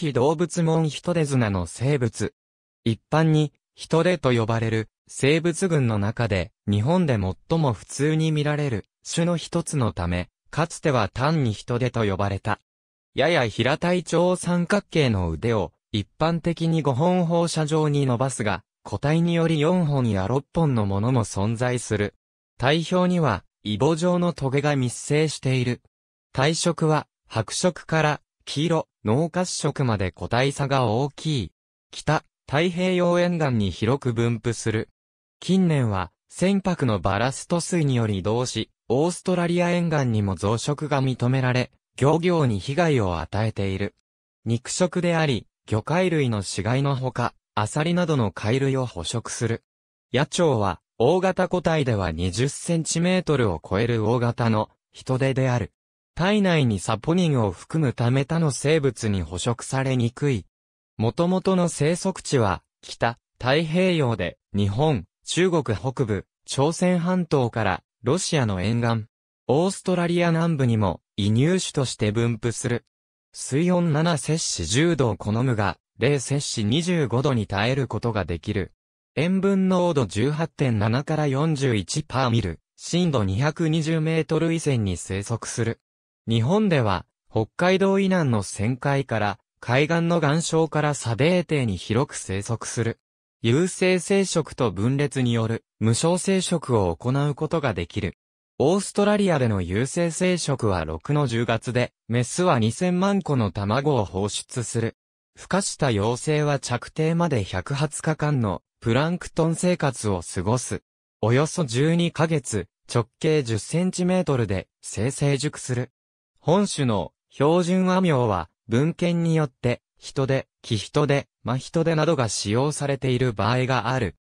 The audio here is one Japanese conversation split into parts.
非動物門ヒトデ綱の生物。一般に、ヒトデと呼ばれる生物群の中で、日本で最も普通に見られる種の一つのため、かつては単にヒトデと呼ばれた。やや平たい長三角形の腕を、一般的に5本放射状に伸ばすが、個体により4本や6本のものも存在する。体表には、イボ状のトゲが密生している。体色は、白色から、黄色、脳褐色まで個体差が大きい。北、太平洋沿岸に広く分布する。近年は、船舶のバラスト水により移動し、オーストラリア沿岸にも増殖が認められ、漁業に被害を与えている。肉食であり、魚介類の死骸のほか、アサリなどの貝類を捕食する。野鳥は、大型個体では20センチメートルを超える大型の人手である。体内にサポニンを含むため他の生物に捕食されにくい。元々の生息地は、北、太平洋で、日本、中国北部、朝鮮半島からロシアの沿岸、オーストラリア南部にも移入種として分布する。水温7摂氏10度を好むが、0摂氏25度に耐えることができる。塩分濃度18.7から41パーミル、深度220メートル以前に生息する。日本では、北海道以南の旋海から、海岸の岩礁から砂泥底に広く生息する。有性生殖と分裂による無償生殖を行うことができる。オーストラリアでの有性生殖は6の10月で、メスは2000万個の卵を放出する。孵化した幼生は着底まで120日間のプランクトン生活を過ごす。およそ12ヶ月、直径10センチメートルで生成熟する。本種の標準和名は、文献によって、人で、木人で、真人でなどが使用されている場合がある。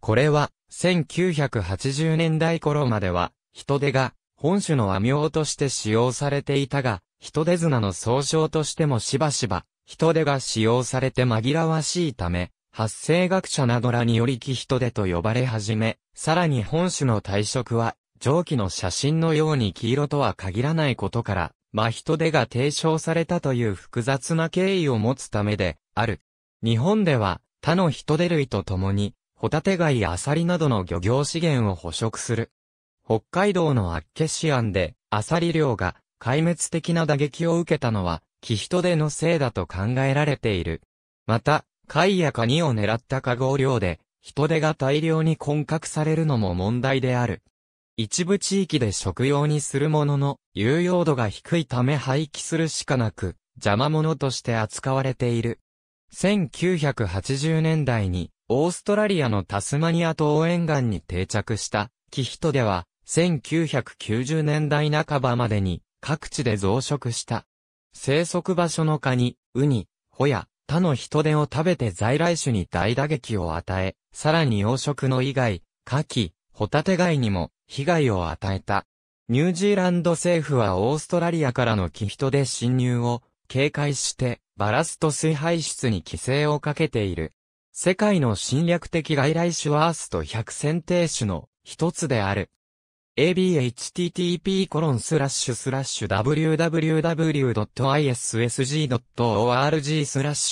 これは、1980年代頃までは、人手が、本種の和名として使用されていたが、人手綱の総称としてもしばしば、人手が使用されて紛らわしいため、発生学者などらにより木人手と呼ばれ始め、さらに本種の退職は上記の写真のように黄色とは限らないことから、真人手が提唱されたという複雑な経緯を持つためで、ある。日本では、他の人手類と共に、ホタテ貝やアサリなどの漁業資源を捕食する。北海道のアッケシアンで、アサリ漁が壊滅的な打撃を受けたのは、木人手のせいだと考えられている。また、貝やカニを狙った加合漁で、人手が大量に混獲されるのも問題である。一部地域で食用にするものの、有用度が低いため廃棄するしかなく、邪魔者として扱われている。1980年代に、オーストラリアのタスマニア島沿岸に定着した、キヒトでは、1990年代半ばまでに、各地で増殖した。生息場所のカニ、ウニ、ホヤ、他の人手を食べて在来種に大打撃を与え、さらに養殖の以外、カキ、ホタテ貝にも被害を与えた。ニュージーランド政府はオーストラリアからの寄人で侵入を警戒してバラスト水排出に規制をかけている。世界の侵略的外来種ワースト100選定種の一つである。abhttp://www.issg.org コロンススララッッシシュュスラッシ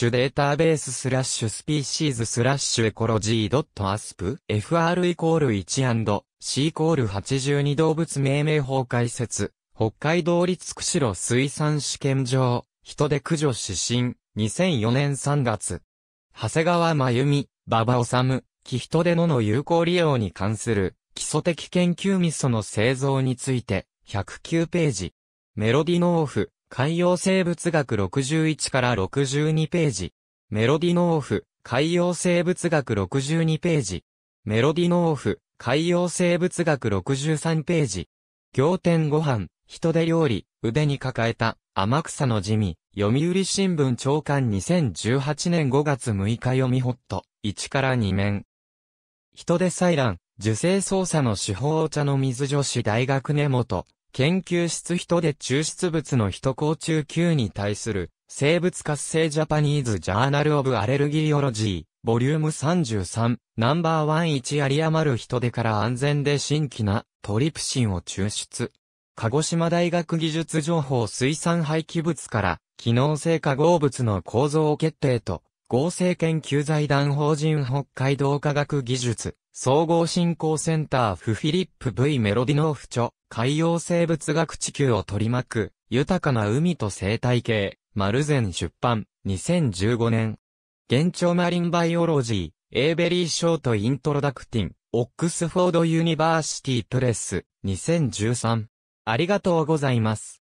ュデータベーススラッシュスピーシーズスラッシュエコロジー .asp.fr イコール 1&c イコール82動物命名法解説北海道立釧路水産試験場人手駆除指針2004年3月長谷川真由美馬場治木人手のの有効利用に関する基礎的研究味噌の製造について、109ページ。メロディノーフ、海洋生物学61から62ページ。メロディノーフ、海洋生物学62ページ。メロディノーフ、海洋生物学63ページ。行天ご飯、人手料理、腕に抱えた、天草の地味、読売新聞長官2018年5月6日読みホット、1から2面。人手採卵、受精操作の手法お茶の水女子大学根本、研究室人で抽出物の人工中級に対する、生物活性ジャパニーズジャーナルオブアレルギーオロジー、ボリューム33、ナンバーワン1有り余る人手から安全で新規なトリプシンを抽出。鹿児島大学技術情報水産廃棄物から機能性化合物の構造決定と合成研究財団法人北海道科学技術総合振興センターフフィリップ V メロディノーフ著、海洋生物学地球を取り巻く、豊かな海と生態系、マルゼン出版、2015年。現状マリンバイオロジー、エーベリーショートイントロダクティン、オックスフォードユニバーシティプレス、2013。ありがとうございます。